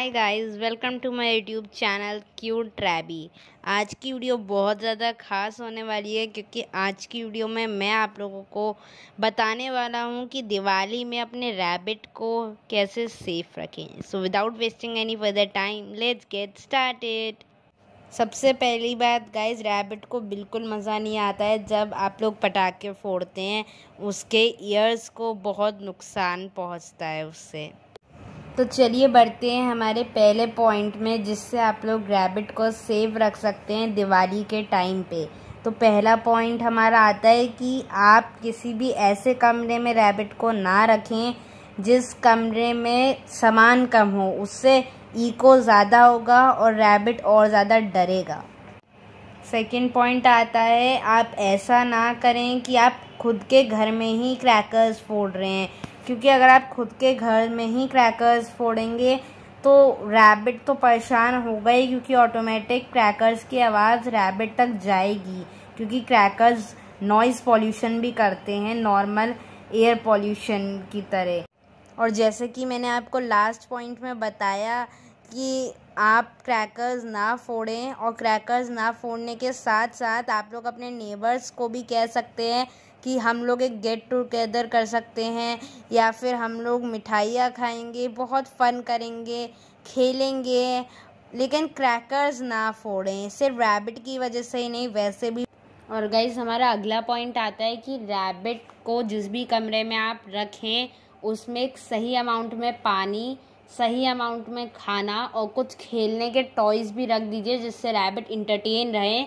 hi guys welcome to my YouTube channel cute ट्रैबी आज की वीडियो बहुत ज़्यादा खास होने वाली है क्योंकि आज की वीडियो में मैं आप लोगों को बताने वाला हूँ कि दिवाली में अपने रैबिट को कैसे सेफ रखें so without wasting any further time let's get started सबसे पहली बात गाइस रैबिट को बिल्कुल मज़ा नहीं आता है जब आप लोग पटाखे फोड़ते हैं उसके ईयर्स को बहुत नुकसान पहुँचता है उससे तो चलिए बढ़ते हैं हमारे पहले पॉइंट में जिससे आप लोग ग्रैबिट को सेव रख सकते हैं दिवाली के टाइम पे तो पहला पॉइंट हमारा आता है कि आप किसी भी ऐसे कमरे में रैबिट को ना रखें जिस कमरे में सामान कम हो उससे ईको ज़्यादा होगा और रैबिट और ज़्यादा डरेगा सेकंड पॉइंट आता है आप ऐसा ना करें कि आप खुद के घर में ही क्रैकर्स फोड़ रहे हैं क्योंकि अगर आप खुद के घर में ही क्रैकर्स फोड़ेंगे तो रैबिट तो परेशान होगा ही क्योंकि ऑटोमेटिक क्रैकर्स की आवाज़ रैबिट तक जाएगी क्योंकि क्रैकर्स नॉइज़ पॉल्यूशन भी करते हैं नॉर्मल एयर पॉल्यूशन की तरह और जैसे कि मैंने आपको लास्ट पॉइंट में बताया कि आप क्रैकर्स ना फोड़ें और क्रैकर्स ना फोड़ने के साथ साथ आप लोग अपने नेबर्स को भी कह सकते हैं कि हम लोग एक गेट टुगेदर कर सकते हैं या फिर हम लोग मिठाइयाँ खाएंगे बहुत फ़न करेंगे खेलेंगे लेकिन क्रैकर्स ना फोड़ें सिर्फ रैबिट की वजह से ही नहीं वैसे भी और गाइज हमारा अगला पॉइंट आता है कि रैबिट को जिस भी कमरे में आप रखें उसमें सही अमाउंट में पानी सही अमाउंट में खाना और कुछ खेलने के टॉयज़ भी रख दीजिए जिससे रैबिट इंटरटेन रहे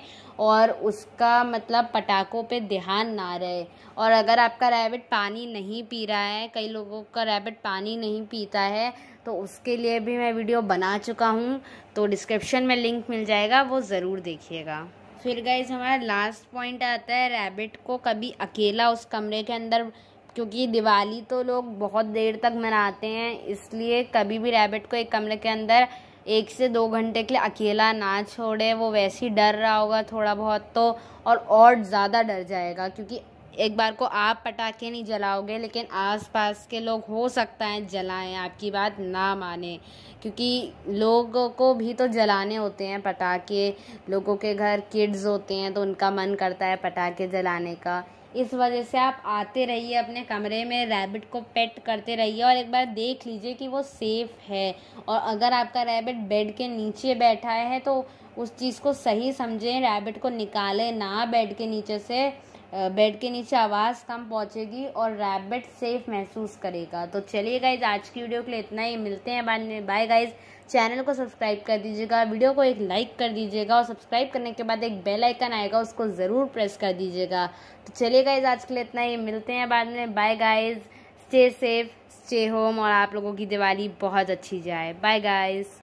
और उसका मतलब पटाखों पे ध्यान ना रहे और अगर आपका रैबिट पानी नहीं पी रहा है कई लोगों का रैबिट पानी नहीं पीता है तो उसके लिए भी मैं वीडियो बना चुका हूँ तो डिस्क्रिप्शन में लिंक मिल जाएगा वो ज़रूर देखिएगा फिर गाइज हमारा लास्ट पॉइंट आता है रैबिट को कभी अकेला उस कमरे के अंदर क्योंकि दिवाली तो लोग बहुत देर तक मनाते हैं इसलिए कभी भी रैबिट को एक कमरे के अंदर एक से दो घंटे के लिए अकेला ना छोड़े वो वैसे ही डर रहा होगा थोड़ा बहुत तो और और ज़्यादा डर जाएगा क्योंकि एक बार को आप पटाखे नहीं जलाओगे लेकिन आसपास के लोग हो सकता है जलाएं आपकी बात ना माने क्योंकि लोगों को भी तो जलाने होते हैं पटाखे लोगों के घर किड्स होते हैं तो उनका मन करता है पटाखे जलाने का इस वजह से आप आते रहिए अपने कमरे में रैबिट को पेट करते रहिए और एक बार देख लीजिए कि वो सेफ़ है और अगर आपका रैबिट बेड के नीचे बैठा है तो उस चीज़ को सही समझें रैबिट को निकालें ना बेड के नीचे से बेड के नीचे आवाज़ कम पहुंचेगी और रैबिट सेफ महसूस करेगा तो चलिए गाइज आज की वीडियो के लिए इतना ही मिलते हैं बाद में बाय गाइज चैनल को सब्सक्राइब कर दीजिएगा वीडियो को एक लाइक कर दीजिएगा और सब्सक्राइब करने के बाद एक बेल आइकन आएगा उसको ज़रूर प्रेस कर दीजिएगा तो चलिए गाइज आज के लिए इतना ही मिलते हैं बाद में bye guys stay safe stay home और आप लोगों की दिवाली बहुत अच्छी जाए बाय गाइज